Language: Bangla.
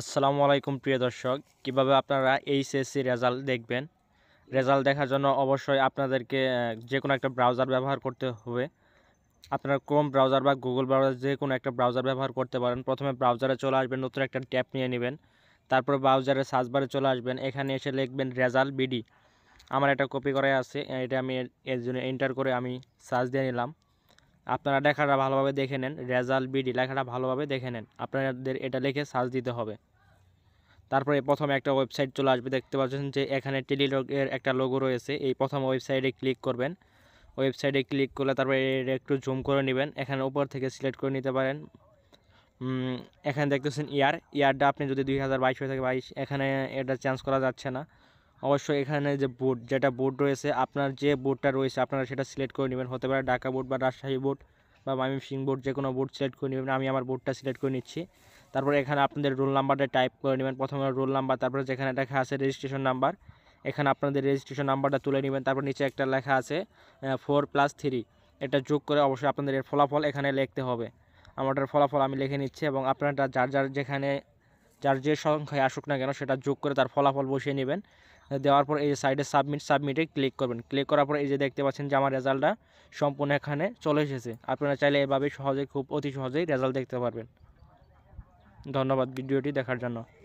আসসালামু আলাইকুম প্রিয় দর্শক কিভাবে আপনারা এইচএসসি রেজাল্ট দেখবেন রেজাল্ট দেখার জন্য অবশ্যই আপনাদেরকে যে কোনো একটা ব্রাউজার ব্যবহার করতে হবে আপনারা ক্রোম ব্রাউজার বা গুগল ব্রাউজার যে কোনো একটা ব্রাউজার ব্যবহার করতে পারেন প্রথমে ব্রাউজারে চলে আসবেন নতুন একটা ট্যাপ নিয়ে নেবেন তারপর ব্রাউজারে সার্চবারে চলে আসবেন এখানে এসে লিখবেন রেজাল্ট বিডি আমার একটা কপি করাই আছে এটা আমি এর জন্য এন্টার করে আমি সার্চ দিয়ে নিলাম আপনারা লেখাটা ভালোভাবে দেখে নেন রেজাল্ট বিডি লেখাটা ভালোভাবে দেখে নেন আপনাদের এটা লিখে সার্চ দিতে হবে তারপরে প্রথমে একটা ওয়েবসাইট চলে আসবে দেখতে পাচ্ছেন যে এখানে টেলিলগের একটা লোগো রয়েছে এই প্রথম ওয়েবসাইটে ক্লিক করবেন ওয়েবসাইটে ক্লিক করলে তারপরে একটু জুম করে নেবেন এখানে উপর থেকে সিলেক্ট করে নিতে পারেন এখানে দেখতেছেন ইয়ার ইয়ারটা আপনি যদি দুই হাজার বাইশ হয়ে থাকে বাইশ এখানে এটা চেঞ্জ করা যাচ্ছে না অবশ্যই এখানে যে বোর্ড যেটা বোর্ড রয়েছে আপনার যে বোর্ডটা রয়েছে আপনারা সেটা সিলেক্ট করে নেবেন হতে পারে ঢাকা বোর্ড বা রাজশাহী বোর্ড বা সিং বোর্ড যে কোনো বোর্ড সিলেক্ট করে নেবেন আমি আমার বোর্ডটা সিলেক্ট করে নিচ্ছি তারপরে এখানে আপনাদের রোল নাম্বারটা টাইপ করে নেবেন প্রথমে রোল নাম্বার তারপরে যেখানে লেখা আছে রেজিস্ট্রেশন নাম্বার এখানে আপনাদের রেজিস্ট্রেশন নাম্বারটা তুলে নেবেন তারপর নিচে একটা লেখা আছে ফোর প্লাস থ্রি এটা যোগ করে অবশ্যই আপনাদের এর ফলাফল এখানে লিখতে হবে আমারটার ফলাফল আমি লিখে নিচ্ছি এবং আপনারা যার যার যেখানে যার যে সংখ্যায় আসুক না কেন সেটা যোগ করে তার ফলাফল বসিয়ে নেবেন দেওয়ার পর এই যে সাইডে সাবমিট সাবমিটে ক্লিক করবেন ক্লিক করার পর এই যে দেখতে পাচ্ছেন যে আমার রেজাল্টটা সম্পূর্ণ এখানে চলে এসেছে আপনারা চাইলে এভাবেই সহজে খুব অতি সহজেই রেজাল্ট দেখতে পারবেন ধন্যবাদ ভিডিওটি দেখার জন্য